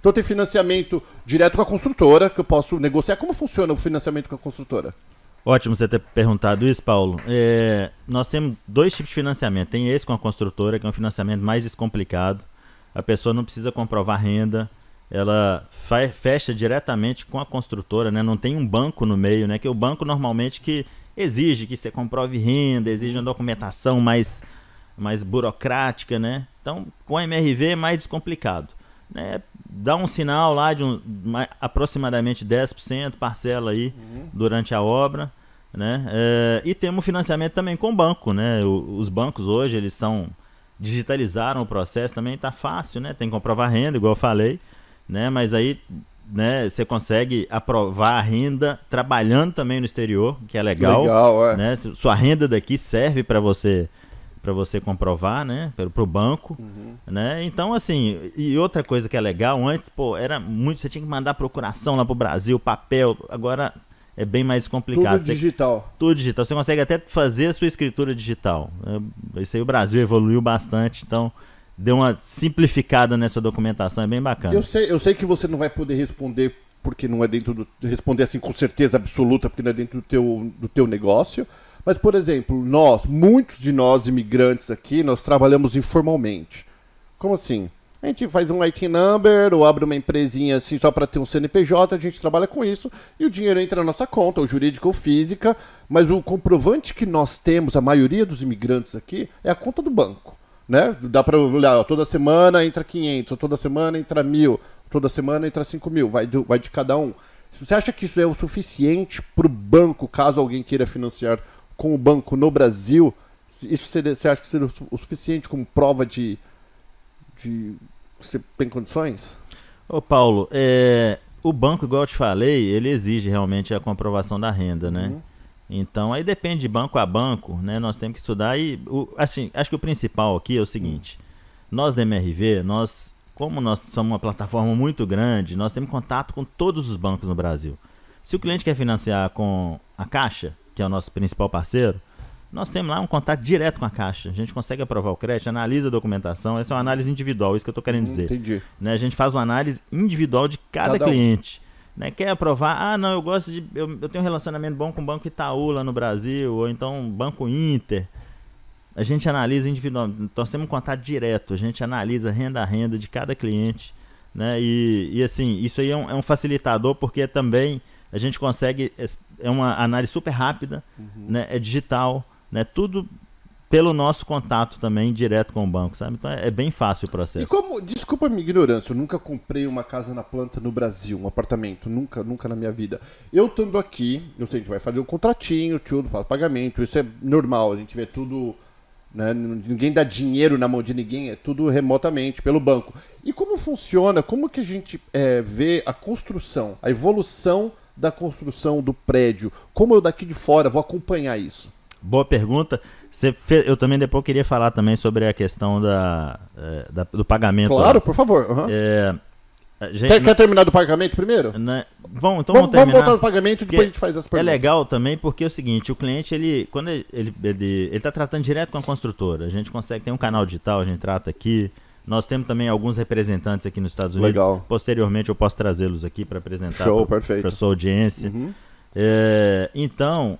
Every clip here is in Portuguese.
Então tem financiamento direto com a construtora, que eu posso negociar. Como funciona o financiamento com a construtora? Ótimo você ter perguntado isso, Paulo. É, nós temos dois tipos de financiamento. Tem esse com a construtora, que é um financiamento mais descomplicado. A pessoa não precisa comprovar renda, ela fecha diretamente com a construtora, né? Não tem um banco no meio, né? Que o banco normalmente que exige que você comprove renda, exige uma documentação mais, mais burocrática, né? Então, com a MRV é mais descomplicado. Né? dá um sinal lá de um, aproximadamente 10% parcela aí uhum. durante a obra. Né? É, e temos financiamento também com banco. Né? O, os bancos hoje eles estão digitalizaram o processo também está fácil, né? Tem que comprovar a renda, igual eu falei, né? Mas aí, né? Você consegue aprovar a renda trabalhando também no exterior, que é legal, legal é. né? Sua renda daqui serve para você para você comprovar, né? Para o banco, uhum. né? Então, assim, e outra coisa que é legal, antes, pô, era muito, você tinha que mandar procuração lá pro Brasil, papel, agora é bem mais complicado. Tudo digital. Você, tudo digital, você consegue até fazer a sua escritura digital. É, isso aí o Brasil evoluiu bastante, então deu uma simplificada nessa documentação, é bem bacana. Eu sei, eu sei que você não vai poder responder porque não é dentro do responder assim com certeza absoluta, porque não é dentro do teu, do teu negócio, mas, por exemplo, nós, muitos de nós imigrantes aqui, nós trabalhamos informalmente. Como assim? A gente faz um IT number ou abre uma empresinha assim só para ter um CNPJ, a gente trabalha com isso e o dinheiro entra na nossa conta, ou jurídica ou física, mas o comprovante que nós temos, a maioria dos imigrantes aqui, é a conta do banco. Né? Dá para olhar, ó, toda semana entra 500, toda semana entra 1.000, toda semana entra 5 mil, vai, vai de cada um. Você acha que isso é o suficiente para o banco, caso alguém queira financiar com o banco no Brasil, isso seria, você acha que seria o suficiente como prova de, de você tem condições? Ô Paulo, é, o banco, igual eu te falei, ele exige realmente a comprovação da renda, né? Uhum. Então, aí depende de banco a banco, né? Nós temos que estudar e, o, assim, acho que o principal aqui é o seguinte. Nós da MRV, nós, como nós somos uma plataforma muito grande, nós temos contato com todos os bancos no Brasil. Se o cliente quer financiar com a Caixa, que é o nosso principal parceiro, nós temos lá um contato direto com a Caixa. A gente consegue aprovar o crédito, analisa a documentação. Essa é uma análise individual, isso que eu estou querendo hum, dizer. Entendi. Né? A gente faz uma análise individual de cada, cada cliente. Um. Né? Quer aprovar? Ah, não, eu gosto de. Eu, eu tenho um relacionamento bom com o Banco Itaú lá no Brasil, ou então Banco Inter. A gente analisa individualmente. Nós temos um contato direto. A gente analisa renda a renda de cada cliente. Né? E, e assim, isso aí é um, é um facilitador, porque também a gente consegue é uma análise super rápida, uhum. né? É digital, né? Tudo pelo nosso contato também direto com o banco, sabe? Então é bem fácil o processo. E como, desculpa a minha ignorância, eu nunca comprei uma casa na planta no Brasil, um apartamento, nunca, nunca na minha vida. Eu estando aqui, eu sei, a gente vai fazer um contratinho, tudo, faz pagamento, isso é normal, a gente vê tudo, né? Ninguém dá dinheiro na mão de ninguém, é tudo remotamente, pelo banco. E como funciona, como que a gente é, vê a construção, a evolução da construção do prédio? Como eu daqui de fora vou acompanhar isso? Boa pergunta. Fez, eu também depois queria falar também sobre a questão da, é, da do pagamento. Claro, por favor. Uhum. É, gente, quer, quer, terminar do pagamento primeiro? Né, vamos, então vamos, vamos, terminar, vamos voltar no pagamento e depois a gente faz as é perguntas. É legal também porque é o seguinte, o cliente, ele quando ele está ele, ele, ele tá tratando direto com a construtora, a gente consegue, tem um canal digital, a gente trata aqui, nós temos também alguns representantes aqui nos Estados Unidos. Legal. Posteriormente eu posso trazê-los aqui para apresentar para sua audiência. Uhum. É, então,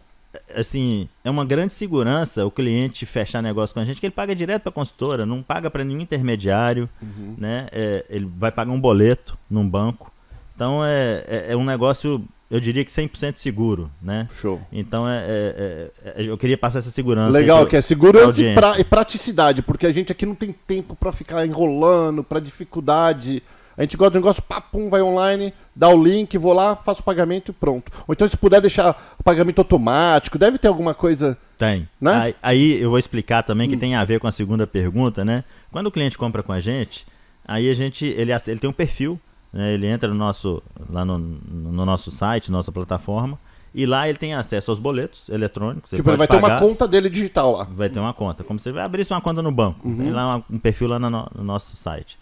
assim, é uma grande segurança o cliente fechar negócio com a gente, que ele paga direto para a consultora, não paga para nenhum intermediário, uhum. né? É, ele vai pagar um boleto num banco. Então é, é, é um negócio eu diria que 100% seguro, né? Show. Então, é, é, é, é, eu queria passar essa segurança. Legal, que é segurança e, pra, e, praticidade, porque a gente aqui não tem tempo para ficar enrolando, para dificuldade. A gente gosta do negócio, papum, vai online, dá o link, vou lá, faço o pagamento e pronto. Ou então, se puder deixar o pagamento automático, deve ter alguma coisa. Tem. Né? Aí, aí eu vou explicar também que hum. tem a ver com a segunda pergunta, né? Quando o cliente compra com a gente, aí a gente. Ele, ele tem um perfil né? Ele entra no nosso, lá no, no nosso site, nossa plataforma, e lá ele tem acesso aos boletos eletrônicos. Tipo, ele, vai pagar, ter uma conta dele digital lá. Vai ter uma conta. Como se vai abrir uma conta no banco. Uhum. Tem lá um perfil lá no, no, nosso site.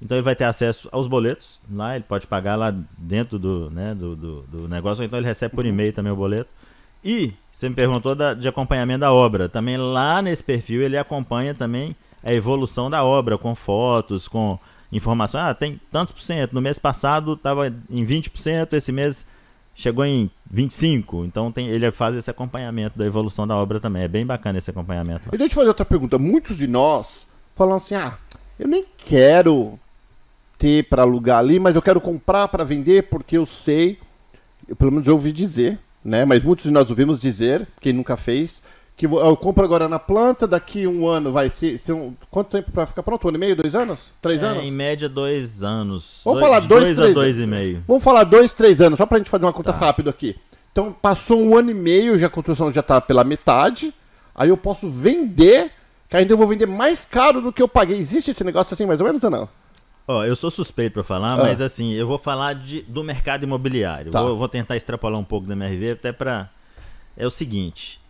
Então ele vai ter acesso aos boletos. Lá ele pode pagar lá dentro do, né, do, do, do negócio. Ou então ele recebe por e-mail também o boleto. E você me perguntou da, de acompanhamento da obra. Também lá nesse perfil ele acompanha também a evolução da obra, com fotos, com informação, ah, tem tantos por cento, no mês passado estava em 20%, esse mês chegou em 25%, então tem, ele faz esse acompanhamento da evolução da obra também, é bem bacana esse acompanhamento. E deixa eu te fazer outra pergunta, muitos de nós falam assim, ah, eu nem quero ter para alugar ali, mas eu quero comprar para vender porque eu sei, eu, pelo menos eu ouvi dizer, né? Mas muitos de nós ouvimos dizer, quem nunca fez, que eu compro agora na planta, daqui um ano vai ser. Se um, quanto tempo para ficar pronto? Um ano e meio, dois anos? Três é, anos? Em média, dois anos. Vamos dois, falar dois, dois três, a dois e meio. Vamos falar dois, três anos, só para a gente fazer uma conta tá. rápida aqui. Então passou um ano e meio, já a construção já está pela metade. Aí eu posso vender, que ainda eu vou vender mais caro do que eu paguei. Existe esse negócio assim, mais ou menos ou não? Ó, oh, eu sou suspeito para falar, ah. mas assim, eu vou falar de, do mercado imobiliário. Tá. Vou, vou tentar extrapolar um pouco da MRV até para. É o seguinte.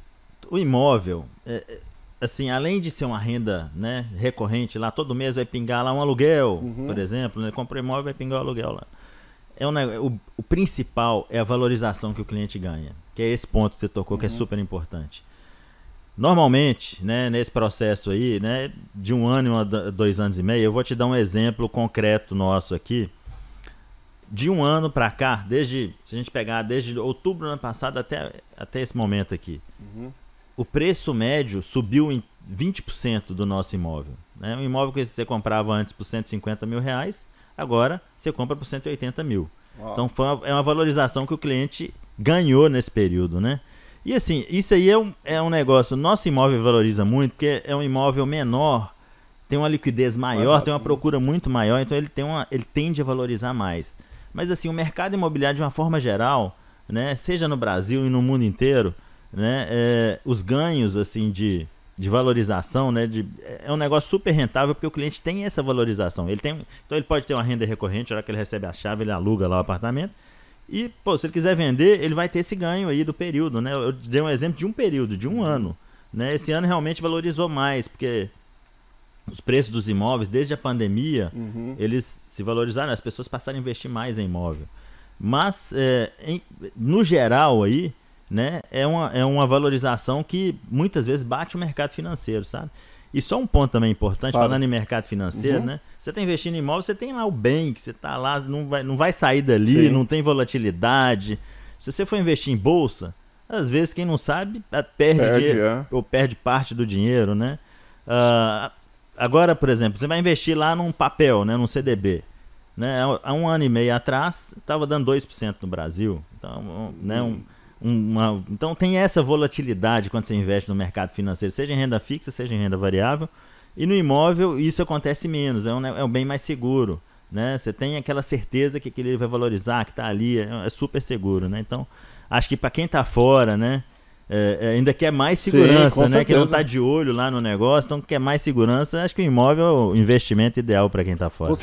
O imóvel, é, é, assim, além de ser uma renda né, recorrente lá, todo mês vai pingar lá um aluguel, uhum. por exemplo, né? compra um imóvel vai pingar o um aluguel lá. É um, o, o, principal é a valorização que o cliente ganha, que é esse ponto que você tocou, uhum. que é uhum. super importante. Normalmente, né, nesse processo aí, né, de um ano a dois anos e meio, eu vou te dar um exemplo concreto nosso aqui. De um ano para cá, desde se a gente pegar desde outubro do ano passado até, até esse momento aqui, uhum o preço médio subiu em 20% do nosso imóvel. Né? Um imóvel que você comprava antes por 150 mil reais, agora você compra por 180 mil. Uau. Então foi uma, é uma valorização que o cliente ganhou nesse período, né? E assim, isso aí é um, é um negócio. Nosso imóvel valoriza muito, porque é um imóvel menor, tem uma liquidez maior, tem uma procura muito maior, então ele, tem uma, ele tende a valorizar mais. Mas assim, o mercado imobiliário, de uma forma geral, né, seja no Brasil e no mundo inteiro, né? É, os ganhos assim de, de valorização, né? De, é um negócio super rentável porque o cliente tem essa valorização. Ele tem, então ele pode ter uma renda recorrente, a hora que ele recebe a chave, ele aluga lá o apartamento. E, pô, se ele quiser vender, ele vai ter esse ganho aí do período, né? Eu dei um exemplo de um período, de um uhum. ano. Né? Esse ano realmente valorizou mais, porque os preços dos imóveis, desde a pandemia, uhum. eles se valorizaram, as pessoas passaram a investir mais em imóvel. Mas, é, em, no geral aí, né, é, uma, é uma valorização que muitas vezes bate o mercado financeiro, sabe? E só um ponto também importante, claro. falando em mercado financeiro, uhum. né? Você está investindo em imóvel, você tem lá o bem, que você está lá, não vai, não vai sair dali, Sim. não tem volatilidade. Se você for investir em bolsa, às vezes quem não sabe perde, perde dinheiro, é. ou perde parte do dinheiro, né? Uh, agora, por exemplo, você vai investir lá num papel, né, num CDB. Né? Há um ano e meio atrás, estava dando 2% no Brasil. Então, né, um, hum. Uma, então tem essa volatilidade quando você investe no mercado financeiro, seja em renda fixa, seja em renda variável. E no imóvel isso acontece menos, é um, né, é um bem mais seguro. Né? Você tem aquela certeza que aquele vai valorizar, que está ali, é, é, super seguro. Né? Então, acho que para quem está fora, né? É, é, ainda quer mais segurança, Sim, né? Que não está de olho lá no negócio, então quer mais segurança. Acho que o imóvel é o investimento ideal para quem está fora.